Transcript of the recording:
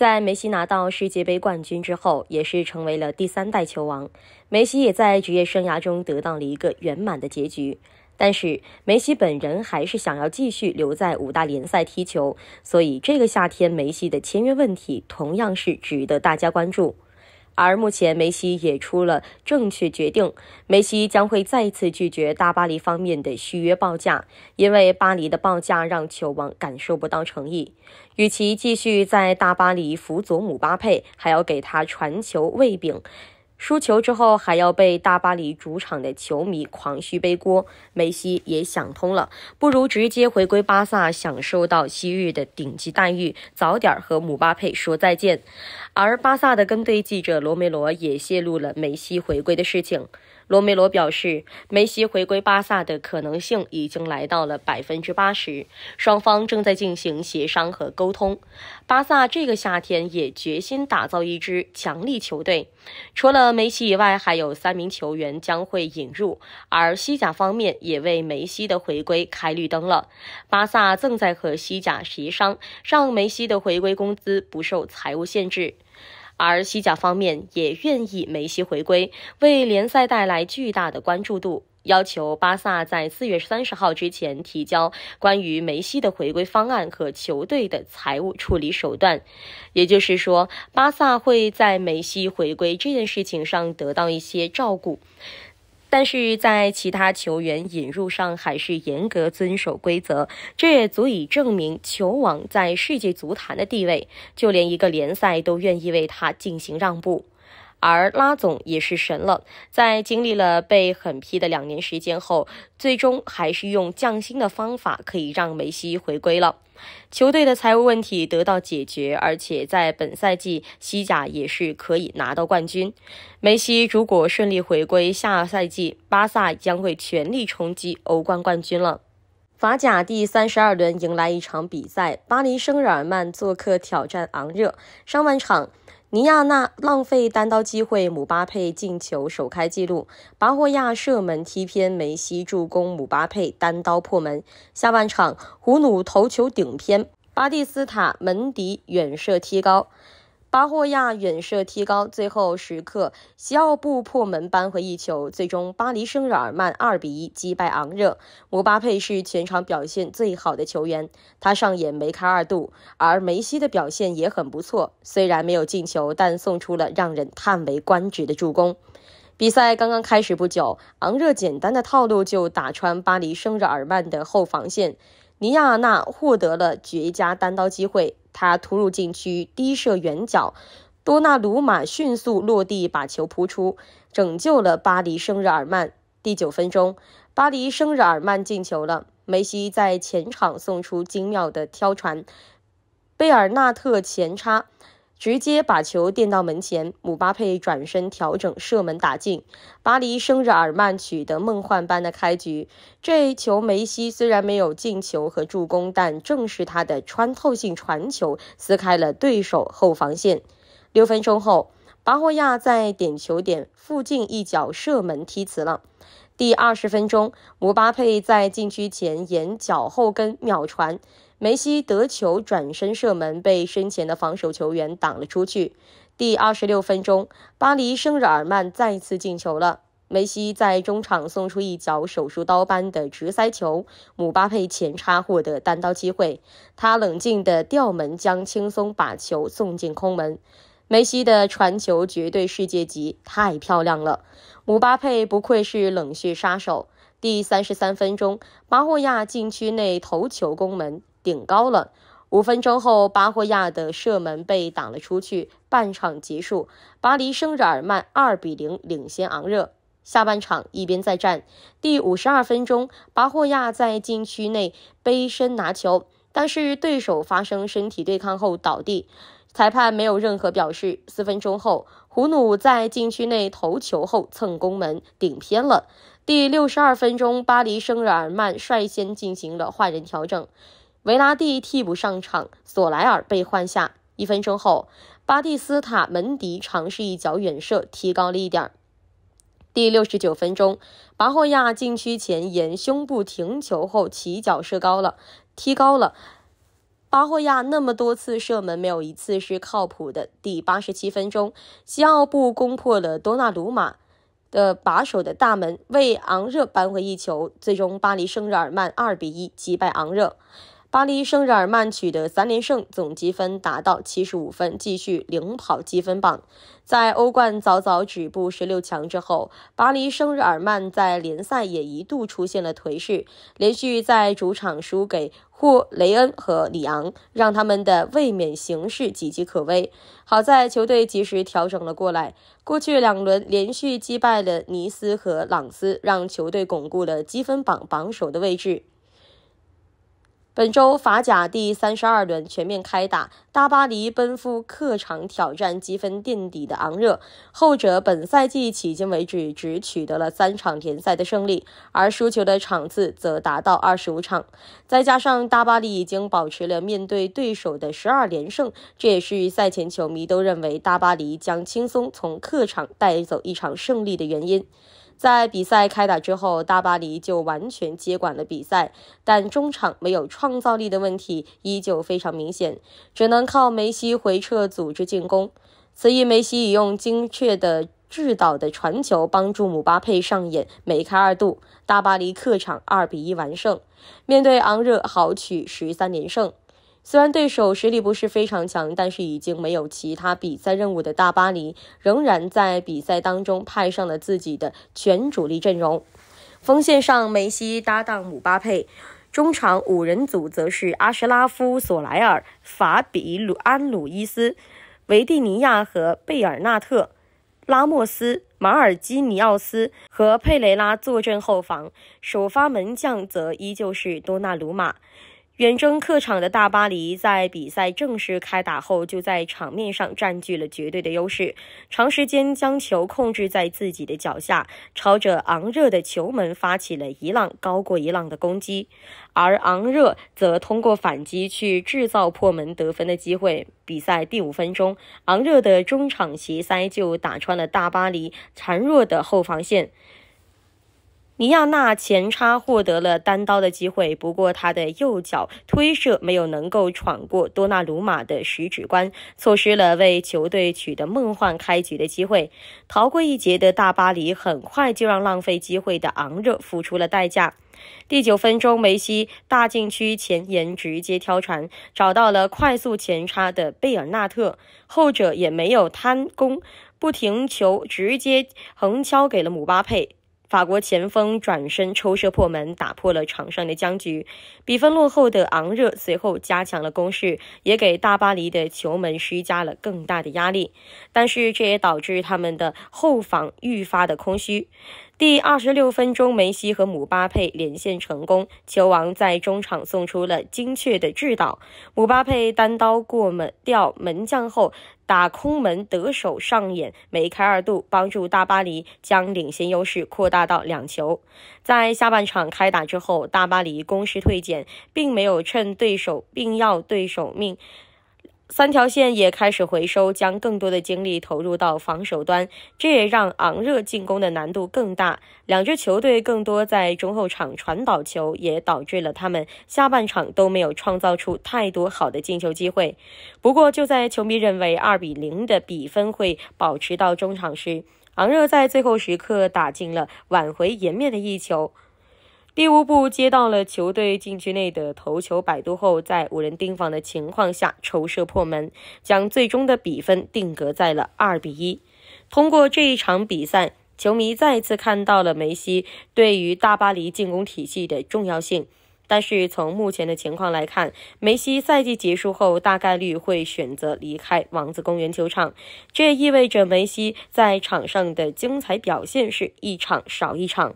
在梅西拿到世界杯冠军之后，也是成为了第三代球王。梅西也在职业生涯中得到了一个圆满的结局，但是梅西本人还是想要继续留在五大联赛踢球，所以这个夏天梅西的签约问题同样是值得大家关注。而目前，梅西也出了正确决定，梅西将会再次拒绝大巴黎方面的续约报价，因为巴黎的报价让球王感受不到诚意，与其继续在大巴黎辅佐姆巴佩，还要给他传球喂饼。输球之后还要被大巴黎主场的球迷狂嘘背锅，梅西也想通了，不如直接回归巴萨，享受到昔日的顶级待遇，早点和姆巴佩说再见。而巴萨的跟队记者罗梅罗也泄露了梅西回归的事情。罗梅罗表示，梅西回归巴萨的可能性已经来到了百分之八十，双方正在进行协商和沟通。巴萨这个夏天也决心打造一支强力球队，除了梅西以外，还有三名球员将会引入。而西甲方面也为梅西的回归开绿灯了，巴萨正在和西甲协商，让梅西的回归工资不受财务限制。而西甲方面也愿意梅西回归，为联赛带来巨大的关注度，要求巴萨在四月三十号之前提交关于梅西的回归方案和球队的财务处理手段。也就是说，巴萨会在梅西回归这件事情上得到一些照顾。但是在其他球员引入上，还是严格遵守规则，这也足以证明球王在世界足坛的地位，就连一个联赛都愿意为他进行让步。而拉总也是神了，在经历了被狠批的两年时间后，最终还是用降薪的方法可以让梅西回归了，球队的财务问题得到解决，而且在本赛季西甲也是可以拿到冠军。梅西如果顺利回归，下赛季巴萨将会全力冲击欧冠冠军了。法甲第三十二轮迎来一场比赛，巴黎圣日耳曼做客挑战昂热。上半场。尼亚纳浪费单刀机会，姆巴佩进球首开纪录，巴霍亚射门踢偏，梅西助攻姆巴佩单刀破门。下半场，胡努头球顶偏，巴蒂斯塔门迪远射踢高。巴霍亚远射踢高，最后时刻西奥布破门扳回一球，最终巴黎圣日耳曼二比一击败昂热。姆巴佩是全场表现最好的球员，他上演梅开二度，而梅西的表现也很不错，虽然没有进球，但送出了让人叹为观止的助攻。比赛刚刚开始不久，昂热简单的套路就打穿巴黎圣日耳曼的后防线，尼亚纳获得了绝佳单刀机会。他突入禁区，低射远角，多纳鲁马迅速落地，把球扑出，拯救了巴黎圣日耳曼。第九分钟，巴黎圣日耳曼进球了，梅西在前场送出精妙的挑传，贝尔纳特前插。直接把球垫到门前，姆巴佩转身调整射门打进，巴黎圣日尔曼取得梦幻般的开局。这球梅西虽然没有进球和助攻，但正是他的穿透性传球撕开了对手后防线。六分钟后，巴霍亚在点球点附近一脚射门踢瓷了。第二十分钟，姆巴佩在禁区前沿脚后跟秒传。梅西得球转身射门，被身前的防守球员挡了出去。第二十六分钟，巴黎圣日耳曼再次进球了。梅西在中场送出一脚手术刀般的直塞球，姆巴佩前插获得单刀机会，他冷静的吊门将轻松把球送进空门。梅西的传球绝对世界级，太漂亮了！姆巴佩不愧是冷血杀手。第三十三分钟，马霍亚禁区内头球攻门。顶高了。五分钟后，巴霍亚的射门被挡了出去。半场结束，巴黎圣日耳曼二比零领先昂热。下半场一边再战。第五十二分钟，巴霍亚在禁区内背身拿球，但是对手发生身体对抗后倒地，裁判没有任何表示。四分钟后，胡努在禁区内头球后蹭攻门顶偏了。第六十二分钟，巴黎圣日耳曼率先进行了换人调整。维拉蒂替补上场，索莱尔被换下。一分钟后，巴蒂斯塔门迪尝试一脚远射，提高了一点第六十九分钟，巴霍亚禁区前沿胸部停球后起脚射高了，踢高了。巴霍亚那么多次射门，没有一次是靠谱的。第八十七分钟，西奥布攻破了多纳鲁马的把守的大门，为昂热扳回一球。最终，巴黎圣日耳曼二比一击败昂热。巴黎圣日耳曼取得三连胜，总积分达到七十五分，继续领跑积分榜。在欧冠早早止步十六强之后，巴黎圣日耳曼在联赛也一度出现了颓势，连续在主场输给霍雷恩和里昂，让他们的卫冕形势岌岌可危。好在球队及时调整了过来，过去两轮连续击败了尼斯和朗斯，让球队巩固了积分榜榜首的位置。本周法甲第三十二轮全面开打，大巴黎奔赴客场挑战积分垫底的昂热。后者本赛季迄今为止只取得了三场联赛的胜利，而输球的场次则达到二十五场。再加上大巴黎已经保持了面对对手的十二连胜，这也是赛前球迷都认为大巴黎将轻松从客场带走一场胜利的原因。在比赛开打之后，大巴黎就完全接管了比赛，但中场没有创造力的问题依旧非常明显，只能靠梅西回撤组织进攻。此役，梅西已用精确的制导的传球帮助姆巴佩上演梅开二度，大巴黎客场二比一完胜，面对昂热，豪取十三连胜。虽然对手实力不是非常强，但是已经没有其他比赛任务的大巴黎仍然在比赛当中派上了自己的全主力阵容。锋线上，梅西搭档姆巴佩；中场五人组则是阿什拉夫、索莱尔、法比鲁安、鲁伊斯、维蒂尼亚和贝尔纳特；拉莫斯、马尔基尼奥斯和佩雷拉坐镇后防。首发门将则依旧是多纳鲁马。远征客场的大巴黎在比赛正式开打后，就在场面上占据了绝对的优势，长时间将球控制在自己的脚下，朝着昂热的球门发起了一浪高过一浪的攻击。而昂热则通过反击去制造破门得分的机会。比赛第五分钟，昂热的中场斜塞就打穿了大巴黎孱弱的后防线。尼亚纳前插获得了单刀的机会，不过他的右脚推射没有能够闯过多纳鲁马的十指关，错失了为球队取得梦幻开局的机会。逃过一劫的大巴黎很快就让浪费机会的昂热付出了代价。第九分钟，梅西大禁区前沿直接挑传，找到了快速前插的贝尔纳特，后者也没有贪功，不停球直接横敲给了姆巴佩。法国前锋转身抽射破门，打破了场上的僵局。比分落后的昂热随后加强了攻势，也给大巴黎的球门施加了更大的压力。但是这也导致他们的后防愈发的空虚。第二十六分钟，梅西和姆巴佩连线成功，球王在中场送出了精确的制导，姆巴佩单刀过门掉门将后打空门得手，上演梅开二度，帮助大巴黎将领先优势扩大到两球。在下半场开打之后，大巴黎攻势退减，并没有趁对手并要对手命。三条线也开始回收，将更多的精力投入到防守端，这也让昂热进攻的难度更大。两支球队更多在中后场传导球，也导致了他们下半场都没有创造出太多好的进球机会。不过，就在球迷认为二比零的比分会保持到中场时，昂热在最后时刻打进了挽回颜面的一球。第五浦接到了球队禁区内的头球摆渡后，在无人盯防的情况下抽射破门，将最终的比分定格在了二比一。通过这一场比赛，球迷再次看到了梅西对于大巴黎进攻体系的重要性。但是从目前的情况来看，梅西赛季结束后大概率会选择离开王子公园球场，这意味着梅西在场上的精彩表现是一场少一场。